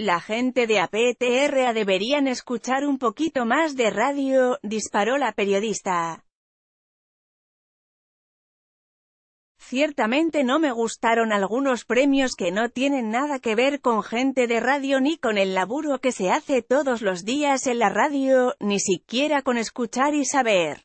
La gente de APTRA deberían escuchar un poquito más de radio, disparó la periodista. Ciertamente no me gustaron algunos premios que no tienen nada que ver con gente de radio ni con el laburo que se hace todos los días en la radio, ni siquiera con escuchar y saber.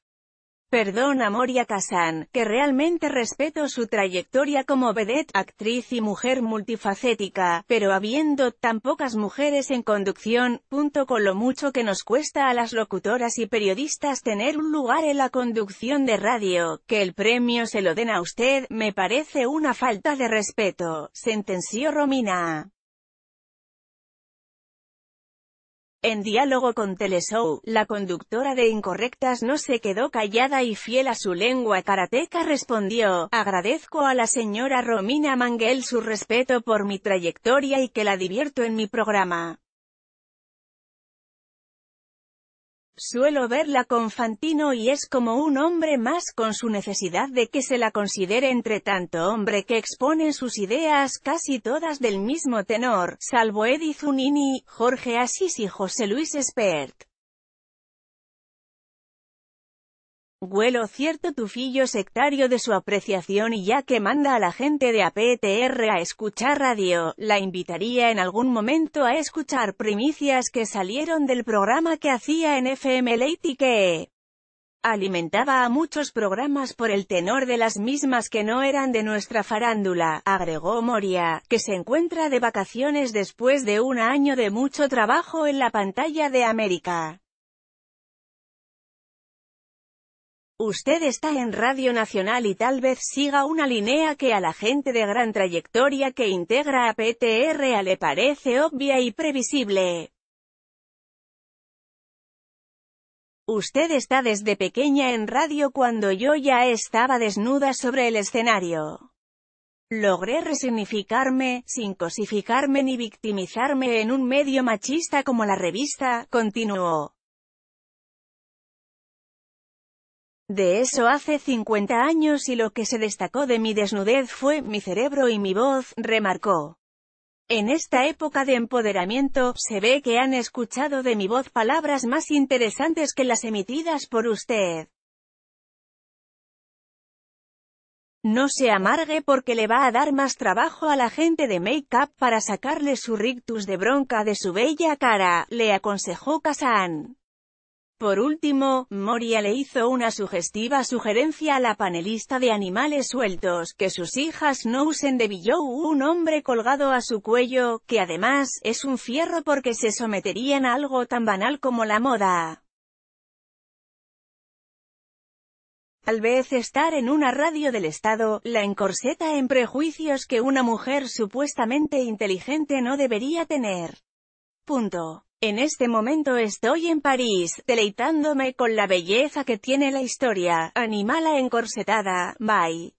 Perdón a Moria Kazan, que realmente respeto su trayectoria como vedette, actriz y mujer multifacética, pero habiendo tan pocas mujeres en conducción, punto con lo mucho que nos cuesta a las locutoras y periodistas tener un lugar en la conducción de radio, que el premio se lo den a usted, me parece una falta de respeto, sentenció Romina. En diálogo con Teleshow, la conductora de Incorrectas no se quedó callada y fiel a su lengua karateca respondió, agradezco a la señora Romina Manguel su respeto por mi trayectoria y que la divierto en mi programa. Suelo verla con Fantino y es como un hombre más con su necesidad de que se la considere entre tanto hombre que exponen sus ideas casi todas del mismo tenor, salvo Edith Zunini, Jorge Asís y José Luis Espert. Huelo cierto tufillo sectario de su apreciación y ya que manda a la gente de APTR a escuchar radio, la invitaría en algún momento a escuchar primicias que salieron del programa que hacía en FM Late y que alimentaba a muchos programas por el tenor de las mismas que no eran de nuestra farándula, agregó Moria, que se encuentra de vacaciones después de un año de mucho trabajo en la pantalla de América. Usted está en Radio Nacional y tal vez siga una línea que a la gente de gran trayectoria que integra a PTR le parece obvia y previsible. Usted está desde pequeña en radio cuando yo ya estaba desnuda sobre el escenario. Logré resignificarme, sin cosificarme ni victimizarme en un medio machista como la revista, continuó. de eso hace 50 años y lo que se destacó de mi desnudez fue mi cerebro y mi voz, remarcó. En esta época de empoderamiento, se ve que han escuchado de mi voz palabras más interesantes que las emitidas por usted. No se amargue porque le va a dar más trabajo a la gente de make-up para sacarle su rictus de bronca de su bella cara, le aconsejó Kazan. Por último, Moria le hizo una sugestiva sugerencia a la panelista de animales sueltos, que sus hijas no usen de Billou un hombre colgado a su cuello, que además, es un fierro porque se someterían a algo tan banal como la moda. Al vez estar en una radio del Estado, la encorseta en prejuicios que una mujer supuestamente inteligente no debería tener. Punto. En este momento estoy en París, deleitándome con la belleza que tiene la historia, animala encorsetada, bye.